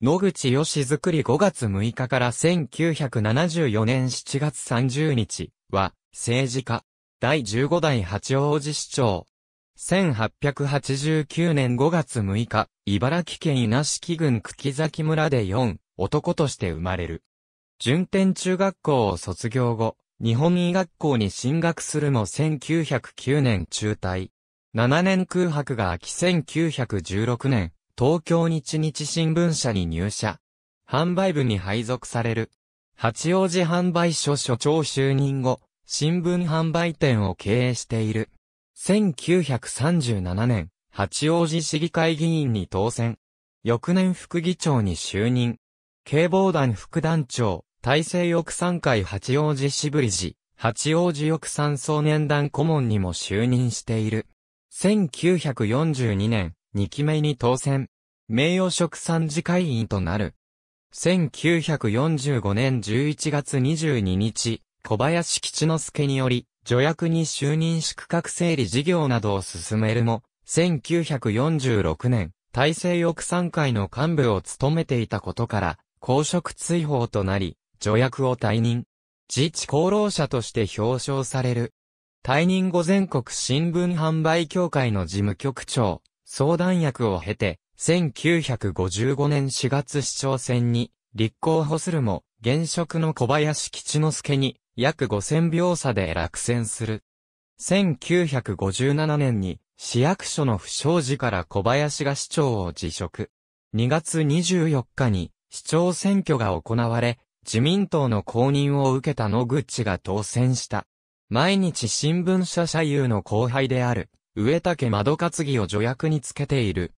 野口義作り5月6日から1974年7月30日は、政治家。第15代八王子市長。1889年5月6日、茨城県稲敷郡久木崎村で4、男として生まれる。順天中学校を卒業後、日本医学校に進学するも1909年中退。7年空白が空き1916年、東京日日新聞社に入社。販売部に配属される。八王子販売所所長就任後、新聞販売店を経営している。1937年、八王子市議会議員に当選。翌年副議長に就任。警防団副団長、大西翼山会八王子市ぶり事、八王子翼山総年団顧問にも就任している。1942年、2期目に当選。名誉職参事会員となる。1945年11月22日、小林吉之助により、助役に就任宿泊整理事業などを進めるも、1946年、大政翼参会の幹部を務めていたことから、公職追放となり、助役を退任。自治功労者として表彰される。退任後全国新聞販売協会の事務局長、相談役を経て、1955年4月市長選に立候補するも、現職の小林吉之助に約5000秒差で落選する。1957年に市役所の不祥事から小林が市長を辞職。2月24日に市長選挙が行われ、自民党の公認を受けた野口が当選した。毎日新聞社社友の後輩である植竹窓担ぎを助役につけている。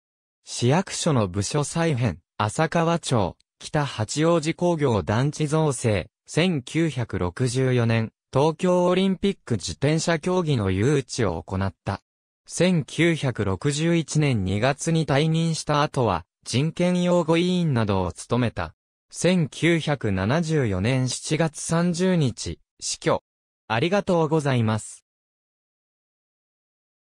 市役所の部署再編、浅川町、北八王子工業団地造成、1964年、東京オリンピック自転車競技の誘致を行った。1961年2月に退任した後は、人権擁護委員などを務めた。1974年7月30日、死去。ありがとうございます。